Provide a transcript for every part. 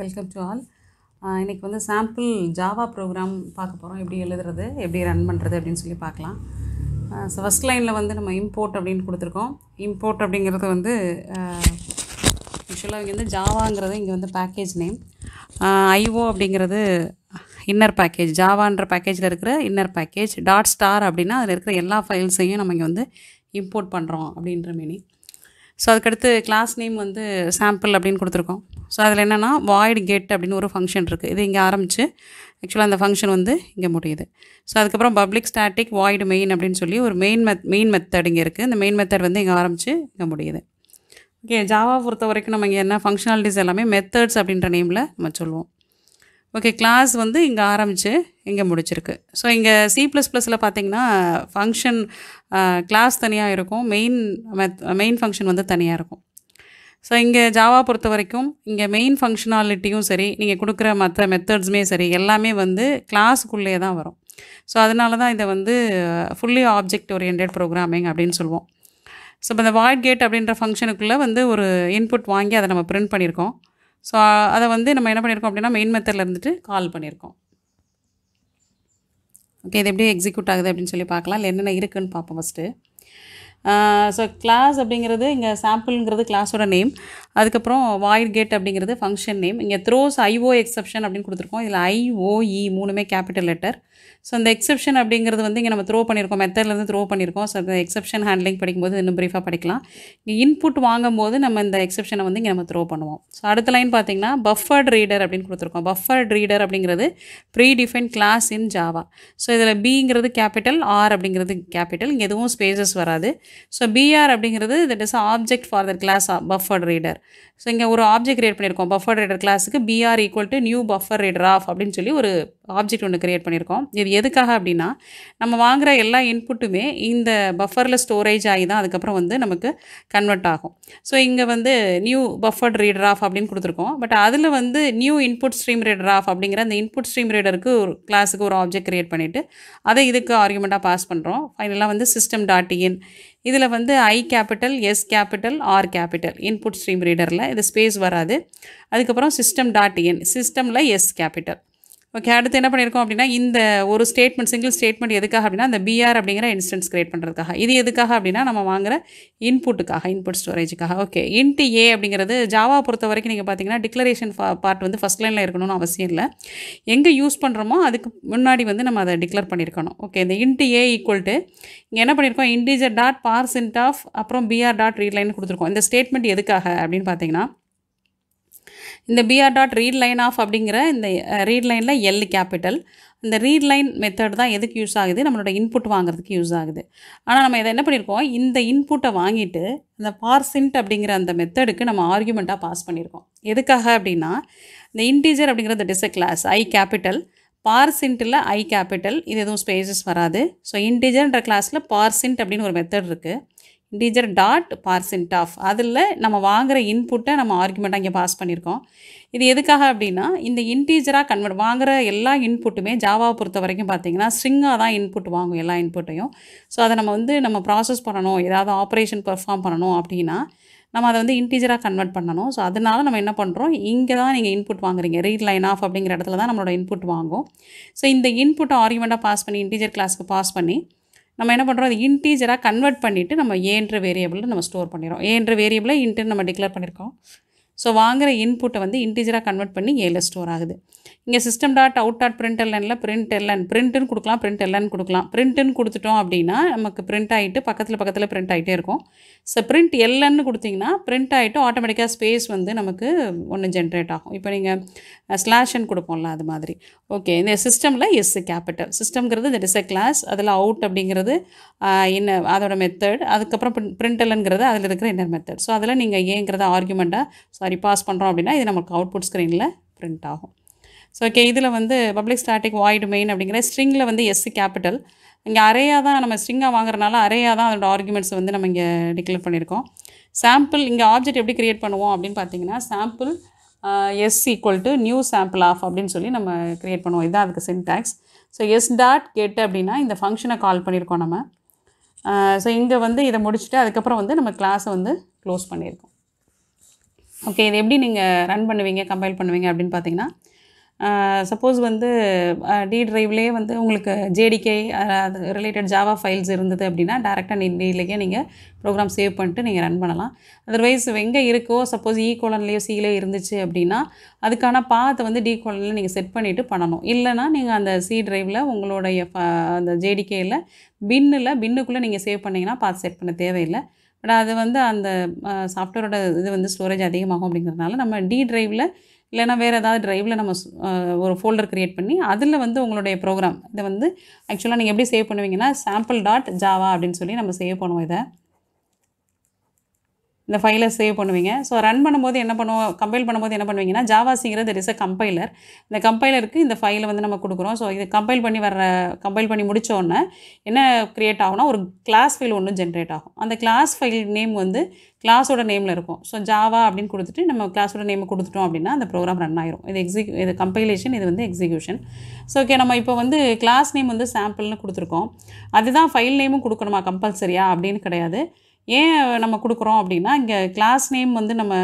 welcome to all இன்றைக்கி வந்து sample Java program பார்க்க போகிறோம் எப்படி எழுதுறது எப்படி ரன் பண்ணுறது அப்படின்னு சொல்லி பார்க்கலாம் ஸோ ஃபஸ்ட் லைனில் வந்து நம்ம இம்போர்ட் அப்படின்னு கொடுத்துருக்கோம் இம்போர்ட் அப்படிங்கிறது வந்து ஆக்சுவலாக இங்கே வந்து ஜாவாங்கிறது இங்கே வந்து பேக்கேஜ் நேம் ஐஓ அப்படிங்கிறது இன்னர் பேக்கேஜ் ஜாவான்ற பேக்கேஜில் இருக்கிற இன்னர் பேக்கேஜ் டாட் ஸ்டார் அப்படின்னா அதில் இருக்கிற எல்லா ஃபைல்ஸையும் நம்ம இங்கே வந்து இம்போர்ட் பண்ணுறோம் அப்படின்ற மீனிங் ஸோ அதுக்கடுத்து கிளாஸ் நேம் வந்து சாம்பிள் அப்படின்னு கொடுத்துருக்கோம் ஸோ அதில் என்னென்னா வாய்டு கெட் அப்படின்னு ஒரு ஃபங்க்ஷன் இருக்குது இது இங்கே ஆரம்பித்து ஆக்சுவலாக அந்த ஃபங்க்ஷன் வந்து இங்கே முடியுது ஸோ அதுக்கப்புறம் பப்ளிக் ஸ்டாட்டிக் வாய்டு மெயின் அப்படின்னு சொல்லி ஒரு மெயின் மெத் மெயின் மெத்தட் இங்கே இருக்குது இந்த மெயின் மெத்தட் வந்து இங்கே ஆரம்பித்து இங்கே முடியுது ஓகே ஜாவா பொறுத்த வரைக்கும் நம்ம இங்கே என்ன ஃபங்க்ஷனாலிட்டிஸ் எல்லாமே மெத்தட்ஸ் அப்படின்ற நேமில் நம்ம சொல்லுவோம் ஓகே கிளாஸ் வந்து இங்கே ஆரம்பித்து இங்கே முடிச்சிருக்கு ஸோ இங்கே சி ப்ளஸ் ப்ளஸில் பார்த்தீங்கன்னா ஃபங்க்ஷன் கிளாஸ் தனியாக இருக்கும் மெயின் மெத் மெயின் ஃபங்க்ஷன் வந்து தனியாக இருக்கும் ஸோ இங்கே ஜாவா பொறுத்த வரைக்கும் இங்கே மெயின் ஃபங்க்ஷனாலிட்டியும் சரி நீங்கள் கொடுக்குற மற்ற மெத்தட்ஸுமே சரி எல்லாமே வந்து கிளாஸுக்குள்ளே தான் வரும் ஸோ அதனால தான் இதை வந்து ஃபுல்லி ஆப்ஜெக்ட் ஓரியன்ட் ப்ரோக்ராமிங் அப்படின்னு சொல்லுவோம் ஸோ இப்போ இந்த வாய்ட் கேட் அப்படின்ற ஃபங்க்ஷனுக்குள்ளே வந்து ஒரு இன்புட் வாங்கி அதை நம்ம பிரிண்ட் பண்ணியிருக்கோம் ஸோ அதை வந்து நம்ம என்ன பண்ணியிருக்கோம் அப்படின்னா மெயின் மெத்தடில் இருந்துட்டு கால் பண்ணியிருக்கோம் ஓகே இது எப்படி எக்ஸிக்யூட் ஆகுது அப்படின்னு சொல்லி பார்க்கலாம் இல்லை என்னென்ன இருக்குதுன்னு பார்ப்போம் ஃபஸ்ட்டு ஸோ கிளாஸ் அப்படிங்கிறது இங்கே சாம்பிள்ங்கிறது கிளாஸோட நேம் அதுக்கப்புறம் வாயில் கேட் அப்படிங்கிறது ஃபங்க்ஷன் நேம் இங்கே த்ரோஸ் ஐஓ எக்ஸப்ஷன் அப்படின்னு கொடுத்துருக்கோம் இதில் ஐஓஇ e மூணுமே கேபிட்டல் லெட்டர் ஸோ அந்த எக்ஸப்ஷன் அப்படிங்கிறது வந்து இங்கே நம்ம த்ரோ பண்ணியிருக்கோம் மெத்தட்லேருந்து த்ரோ பண்ணியிருக்கோம் ஸோ அந்த எக்ஸப்ஷன் ஹேண்ட்லிங் படிக்கும்போது இன்னும் ப்ரீஃபாக படிக்கலாம் இங்கே இன்புட் வாங்கும்போது நம்ம இந்த எக்ஸப்ஷனை வந்து இங்கே நம்ம த்ரோ பண்ணுவோம் ஸோ அடுத்த லைன் பார்த்தீங்கன்னா பஃபர்ட் ரீடர் அப்படின்னு கொடுத்துருக்கோம் பஃபர்ட் ரீடர் அப்படிங்கிறது predefine class in Java so இதில் பிங்கிறது கேபிட்டல் ஆர் அப்படிங்கிறது கேபிட்டல் இங்கே எதுவும் ஸ்பேசஸ் வராது ஸோ பிஆர் அப்படிங்கிறது that is object for the class buffered reader so இங்கே ஒரு ஆப்ஜெக்ட் கிரியேட் பண்ணியிருக்கோம் பஃபர் ரீடர் கிளாஸுக்கு BR equal to new buffer reader of அப்படின்னு சொல்லி ஒரு ஆப்ஜெக்ட் ஒன்று கிரியேட் பண்ணியிருக்கோம் இது எதுக்காக அப்படின்னா நம்ம வாங்குகிற எல்லா இன்புட்டுமே இந்த பஃபரில் ஸ்டோரேஜ் ஆகி தான் அதுக்கப்புறம் வந்து நமக்கு கன்வெர்ட் ஆகும் ஸோ இங்கே வந்து நியூ பஃபர்ட் ரீடர் ஆஃப் அப்படின்னு கொடுத்துருக்கோம் பட் அதில் வந்து new input stream reader of அப்படிங்கிற அந்த இன்புட் ஸ்ட்ரீம் ரீடருக்கு ஒரு கிளாஸுக்கு ஒரு ஆப்ஜெக்ட் கிரியேட் பண்ணிவிட்டு அதை இதுக்கு ஆர்குமெண்ட்டாக பாஸ் பண்ணுறோம் ஃபைனலாக வந்து சிஸ்டம் டாட் இன் இதில் வந்து I capital S capital R capital input stream reader ரைடரில் இது ஸ்பேஸ் வராது அதுக்கப்புறம் சிஸ்டம் டாட் என் சிஸ்டமில் எஸ் கேபிட்டல் ஓகே அடுத்து என்ன பண்ணியிருக்கோம் அப்படின்னா இந்த ஒரு ஸ்டேட்மெண்ட் சிங்கிள் ஸ்டேட்மெண்ட் எதுக்காக அப்படின்னா இந்த பிஆர் அப்படிங்கிற இன்ஸ்டன்ஸ் கிரியேட் பண்ணுறதுக்காக இது எதுக்காக அப்படின்னா நம்ம வாங்குற இன்புட்டுக்காக இன்புட் ஸ்டோரேஜுக்காக ஓகே இன்ட்டு ஏ அப்படிங்கிறது ஜாவா பொறுத்த வரைக்கும் நீங்கள் பார்த்தீங்கன்னா டிக்ளரேஷன் பார்ட் வந்து ஃபஸ்ட் லைனில் இருக்கணும்னு அவசியம் இல்லை எங்கே யூஸ் பண்ணுறோமோ அதுக்கு முன்னாடி வந்து நம்ம அதை டிக்ளேர் பண்ணியிருக்கணும் ஓகே இந்த இன்ட்டு ஏ ஈக்குவல் டு இங்கே என்ன பண்ணியிருக்கோம் இன்டிஜர் டாட் பார்சென்ட் ஆஃப் அப்புறம் பிஆர் டாட் ரீட்லைன் கொடுத்துருக்கோம் இந்த ஸ்டேட்மெண்ட் எதுக்காக அப்படின்னு பார்த்தீங்கன்னா இந்த BR dot read line of அப்படிங்கிற இந்த ரீட் லைனில் எல் கேபிட்டல் இந்த ரீட் லைன் மெத்தட் தான் எதுக்கு யூஸ் ஆகுது நம்மளோட இன்புட் வாங்குறதுக்கு யூஸ் ஆகுது ஆனால் நம்ம இதை என்ன பண்ணியிருக்கோம் இந்த இன்புட்டை வாங்கிட்டு அந்த பார்சின்ட் அப்படிங்கிற அந்த மெத்தடுக்கு நம்ம ஆர்கியூமெண்ட்டாக பாஸ் பண்ணியிருக்கோம் எதுக்காக அப்படின்னா இந்த இன்டீஜர் அப்படிங்கிற இந்த கிளாஸ் ஐ கேபிட்டல் பார்சின்ட்டில் ஐ கேபிட்டல் இது எதுவும் ஸ்பேசஸ் வராது ஸோ இன்டீஜர்ன்ற கிளாஸில் பார்சின்ட் அப்படின்னு ஒரு மெத்தட் இருக்குது இன்டீஜர் டாட் பார்சன்ட் ஆஃப் அதில் நம்ம வாங்குகிற இன்புட்டை நம்ம ஆர்குமெண்ட்டாக இங்கே பாஸ் பண்ணியிருக்கோம் இது எதுக்காக அப்படின்னா இந்த இன்டீஜராக கன்வெர்ட் வாங்குகிற எல்லா இன்புட்டுமே ஜாவாவை பொறுத்த வரைக்கும் பார்த்திங்கன்னா ஸ்ட்ரிங்காக தான் இன்புட் வாங்கும் எல்லா இன்புட்டையும் ஸோ அதை நம்ம வந்து நம்ம ப்ராசஸ் பண்ணணும் ஏதாவது ஆப்ரேஷன் பெர்ஃபார்ம் பண்ணணும் அப்படின்னா நம்ம அதை வந்து இன்டீஜராக கன்வெர்ட் பண்ணணும் ஸோ அதனால் நம்ம என்ன பண்ணுறோம் இங்கே தான் நீங்கள் இன்புட் வாங்குறீங்க ரீட் லைன் ஆஃப் அப்படிங்கிற இடத்துல தான் நம்மளோட இன்புட் வாங்கும் ஸோ இந்த இன்புட்டை ஆர்குமெண்ட்டாக பாஸ் பண்ணி இன்டீஜர் கிளாஸ்க்கு பாஸ் பண்ணி நம்ம என்ன பண்ணுறோம் அது இன்டீஜராக கன்வெர்ட் பண்ணிவிட்டு நம்ம ஏன்ற வேரியபிளில் நம்ம ஸ்டோர் பண்ணிடுறோம் ஏன்ற வேரியபிளை இன்ட்டுன்னு நம்ம டிக்ளேர் பண்ணியிருக்கோம் ஸோ வாங்குகிற இன்புட்டை வந்து இன்டிஜராக கன்வெர்ட் பண்ணி ஏல ஸ்டோர் ஆகுது இங்கே system dot out dot print எல்லனில் பிரிண்ட் எல்லன் பிரிண்ட்டுன்னு கொடுக்கலாம் பிரிண்ட் எல்லன் கொடுக்கலாம் பிரிண்ட்டுன்னு கொடுத்துட்டோம் அப்படின்னா நமக்கு பிரிண்ட் ஆகிட்டு பக்கத்தில் பக்கத்தில் பிரிண்ட் ஆகிட்டே இருக்கும் ஸோ பிரிண்ட் எல்லன்னு கொடுத்திங்கன்னா பிரிண்ட் ஆகிட்டு ஆட்டோமேட்டிக்காக ஸ்பேஸ் வந்து நமக்கு ஒன்று ஜென்ரேட் ஆகும் இப்போ நீங்கள் ஸ்லாஷன் கொடுப்போம்ல அது மாதிரி ஓகே இந்த சிஸ்டமில் எஸ் கேபிட்டல் சிஸ்டம்ங்கிறது தட் இஸ் எ கிளாஸ் அதில் அவுட் அப்படிங்கிறது என்ன அதோட மெத்தட் அதுக்கப்புறம் பிரிண்ட் எல்லன்கிறது அதில் இருக்கிற இன்னர் மெத்தட் ஸோ அதில் நீங்கள் ஏங்கிறத ஆர்குமெண்ட்டாக சாரி பாஸ் பண்ணுறோம் அப்படின்னா இது நமக்கு அவுட்புட் ஸ்க்ரீனில் பிரிண்ட் ஆகும் ஸோ ஓகே இதில் வந்து பப்ளிக் ஸ்டாட்டிக் வாய்டு மெயின் அப்படிங்கிற ஸ்ட்ரிங்கில் வந்து எஸ்சி கேபிட்டல் இங்கே அரையாக தான் நம்ம ஸ்ட்ரிங்காக வாங்குறதுனால அரையாக தான் அதோட ஆர்குமெண்ட்ஸ் வந்து நம்ம இங்கே டிக்ளேர் பண்ணியிருக்கோம் சாம்பிள் இங்கே ஆப்ஜெக்ட் எப்படி க்ரியேட் பண்ணுவோம் அப்படின்னு பார்த்தீங்கன்னா sample S equal to new sample of அப்படின்னு சொல்லி நம்ம க்ரியேட் பண்ணுவோம் இதுதான் அதுக்கு சின்டாக்ஸ் ஸோ எஸ் டாட் கேட்டு அப்படின்னா இந்த ஃபங்க்ஷனை கால் பண்ணியிருக்கோம் நம்ம ஸோ uh, இங்கே வந்து இதை முடிச்சுட்டு அதுக்கப்புறம் வந்து நம்ம கிளாஸை வந்து க்ளோஸ் பண்ணியிருக்கோம் ஓகே இது எப்படி நீங்கள் ரன் பண்ணுவீங்க கம்பைல் பண்ணுவீங்க அப்படின்னு பார்த்தீங்கன்னா சப்போஸ் வந்து டி ட்ரைவ்லேயே வந்து உங்களுக்கு ஜேடிகே அது ரிலேட்டட் ஜாவா ஃபைல்ஸ் இருந்தது அப்படின்னா டேரெக்டாக டிலேயே நீங்கள் ப்ரோக்ராம் சேவ் பண்ணிட்டு நீங்கள் ரன் பண்ணலாம் அதர்வைஸ் எங்கே இருக்கோ சப்போஸ் இ கோலன்லேயோ சீலே இருந்துச்சு அப்படின்னா அதுக்கான பாத்தை வந்து டி கோலனில் நீங்கள் செட் பண்ணிவிட்டு பண்ணணும் இல்லைனா நீங்கள் அந்த சி ட்ரைவில் உங்களுடைய அந்த ஜேடிகேயில் பின்னில் பின்னுக்குள்ளே நீங்கள் சேவ் பண்ணிங்கன்னா பாத் செட் பண்ண தேவையில்லை பட் அது வந்து அந்த சாஃப்ட்வேரோட இது வந்து ஸ்டோரேஜ் அதிகமாகும் அப்படிங்கிறதுனால நம்ம டி ட்ரைவில் இல்லைனா வேறு ஏதாவது ட்ரைவில் நம்ம ஒரு ஃபோல்டர் க்ரியேட் பண்ணி அதில் வந்து உங்களுடைய ப்ரோக்ராம் இதை வந்து ஆக்சுவலாக நீங்கள் எப்படி சேவ் பண்ணுவீங்கன்னா சாம்பிள் டாட் ஜாவா அப்படின்னு சொல்லி நம்ம சேவ் பண்ணுவோம் இதை இந்த ஃபைலை சேவ் பண்ணுவீங்க ஸோ ரன் பண்ணும்போது என்ன பண்ணுவோம் கம்பைல் பண்ணும்போது என்ன பண்ணுவீங்கன்னா ஜாவாசிங்கிறது இஸ் அ கம்பைலர் இந்த கம்பைலருக்கு இந்த ஃபைலை வந்து நம்ம கொடுக்குறோம் ஸோ இது கம்பைல் பண்ணி வர கம்பைல் பண்ணி முடித்தோடனே என்ன க்ரியேட் ஆகும்னா ஒரு கிளாஸ் ஃபைல் ஒன்று ஜென்ரேட் ஆகும் அந்த கிளாஸ் ஃபைல் நேம் வந்து கிளாஸோட நேமில் இருக்கும் ஸோ ஜாவா அப்படின்னு கொடுத்துட்டு நம்ம கிளாஸோட நேம் கொடுத்துட்டோம் அப்படின்னா அந்த ப்ரோக்ராம் ரன் ஆயிரும் இது எக்ஸிக் இது கம்பைலேஷன் இது வந்து எக்ஸிக்யூஷன் ஸோ ஓகே நம்ம இப்போ வந்து கிளாஸ் நேம் வந்து சாம்பிள்னு கொடுத்துருக்கோம் அதுதான் ஃபைல் நேமும் கொடுக்கணுமா கம்பல்சரியா அப்படின்னு கிடையாது ஏன் நம்ம கொடுக்குறோம் அப்படின்னா இங்கே கிளாஸ் நேம் வந்து நம்ம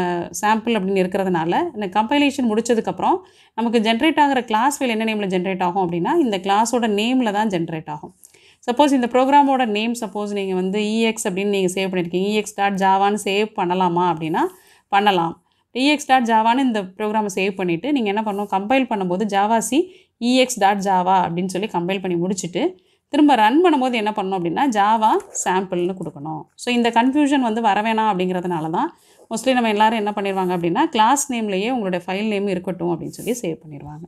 சாம்பிள் அப்படின்னு இருக்கிறதுனால இந்த கம்பைலேஷன் முடித்ததுக்கப்புறம் நமக்கு ஜென்ரேட் ஆகிற கிளாஸ் வேலை என்ன நேமில் ஜென்ரேட் ஆகும் அப்படின்னா இந்த கிளாஸோட நேமில் தான் ஜென்ரேட் ஆகும் சப்போஸ் இந்த ப்ரோக்ராமோட நேம் சப்போஸ் நீங்கள் வந்து இஎக்ஸ் e அப்படின்னு நீங்கள் சேவ் பண்ணியிருக்கீங்க இஎக்ஸ் e டாட் ஜாவான்னு சேவ் பண்ணலாமா அப்படின்னா பண்ணலாம் இஎக்ஸ் டாட் ஜாவான்னு இந்த ப்ரோக்ராமை சேவ் பண்ணிவிட்டு நீங்கள் என்ன பண்ணணும் கம்பைல் பண்ணும்போது ஜாவாசி இஎக்ஸ் டாட் ஜாவா அப்படின்னு சொல்லி கம்பைல் பண்ணி முடிச்சுட்டு திரும்ப ரன் பண்ணும்போது என்ன பண்ணணும் அப்படின்னா ஜாவா சாம்பிள்னு கொடுக்கணும் ஸோ இந்த கன்ஃபியூஷன் வந்து வரவேணாம் அப்படிங்கிறதுனால தான் மோஸ்ட்லி நம்ம எல்லோரும் என்ன பண்ணிடுவாங்க அப்படின்னா கிளாஸ் நேம்லேயே உங்களுடைய ஃபைல் நேம் இருக்கட்டும் அப்படின்னு சொல்லி சேவ் பண்ணிடுவாங்க